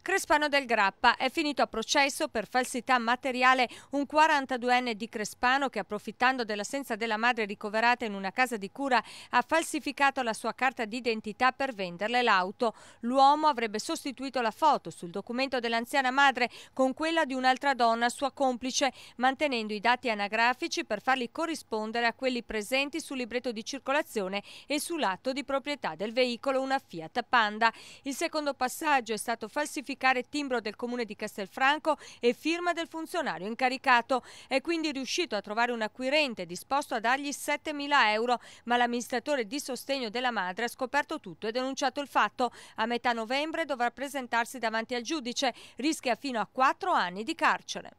Crespano del Grappa è finito a processo per falsità materiale un 42enne di Crespano che approfittando dell'assenza della madre ricoverata in una casa di cura ha falsificato la sua carta d'identità per venderle l'auto. L'uomo avrebbe sostituito la foto sul documento dell'anziana madre con quella di un'altra donna sua complice mantenendo i dati anagrafici per farli corrispondere a quelli presenti sul libretto di circolazione e sull'atto di proprietà del veicolo una Fiat Panda. Il secondo passaggio è stato falsificato falsificare timbro del comune di Castelfranco e firma del funzionario incaricato. È quindi riuscito a trovare un acquirente disposto a dargli 7.000 euro, ma l'amministratore di sostegno della madre ha scoperto tutto e denunciato il fatto. A metà novembre dovrà presentarsi davanti al giudice, rischia fino a 4 anni di carcere.